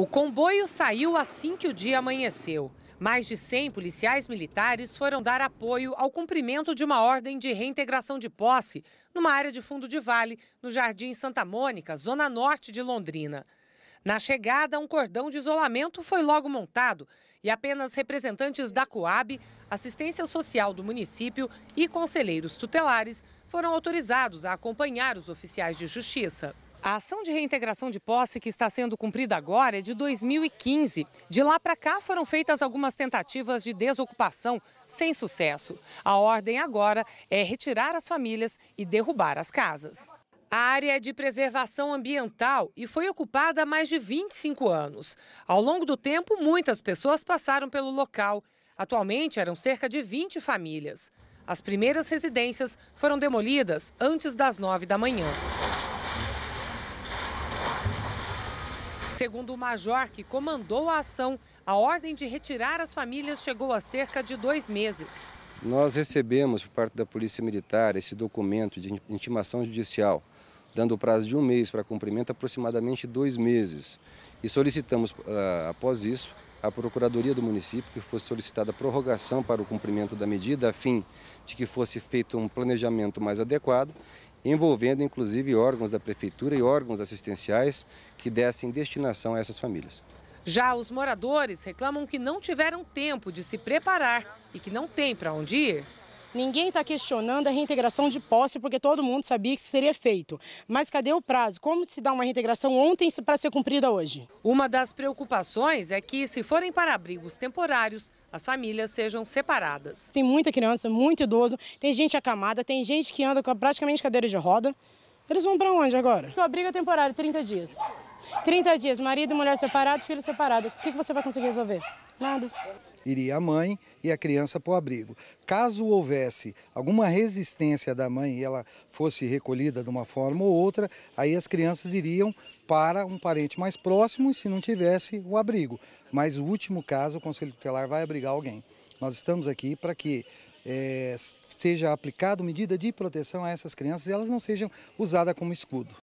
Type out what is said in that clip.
O comboio saiu assim que o dia amanheceu. Mais de 100 policiais militares foram dar apoio ao cumprimento de uma ordem de reintegração de posse numa área de fundo de vale, no Jardim Santa Mônica, zona norte de Londrina. Na chegada, um cordão de isolamento foi logo montado e apenas representantes da Coab, assistência social do município e conselheiros tutelares foram autorizados a acompanhar os oficiais de justiça. A ação de reintegração de posse que está sendo cumprida agora é de 2015. De lá para cá foram feitas algumas tentativas de desocupação sem sucesso. A ordem agora é retirar as famílias e derrubar as casas. A área é de preservação ambiental e foi ocupada há mais de 25 anos. Ao longo do tempo, muitas pessoas passaram pelo local. Atualmente eram cerca de 20 famílias. As primeiras residências foram demolidas antes das 9 da manhã. Segundo o major que comandou a ação, a ordem de retirar as famílias chegou a cerca de dois meses. Nós recebemos por parte da Polícia Militar esse documento de intimação judicial, dando o prazo de um mês para cumprimento, aproximadamente dois meses. E solicitamos, ah, após isso, à Procuradoria do município que fosse solicitada prorrogação para o cumprimento da medida, a fim de que fosse feito um planejamento mais adequado envolvendo inclusive órgãos da prefeitura e órgãos assistenciais que dessem destinação a essas famílias. Já os moradores reclamam que não tiveram tempo de se preparar e que não tem para onde ir. Ninguém está questionando a reintegração de posse, porque todo mundo sabia que isso seria feito. Mas cadê o prazo? Como se dá uma reintegração ontem para ser cumprida hoje? Uma das preocupações é que, se forem para abrigos temporários, as famílias sejam separadas. Tem muita criança, muito idoso, tem gente acamada, tem gente que anda com praticamente cadeira de roda. Eles vão para onde agora? O abrigo é temporário, 30 dias. 30 dias, marido e mulher separado, filho separado. O que você vai conseguir resolver? Nada iria a mãe e a criança para o abrigo. Caso houvesse alguma resistência da mãe e ela fosse recolhida de uma forma ou outra, aí as crianças iriam para um parente mais próximo e se não tivesse o abrigo. Mas o último caso, o Conselho Tutelar vai abrigar alguém. Nós estamos aqui para que é, seja aplicada medida de proteção a essas crianças e elas não sejam usadas como escudo.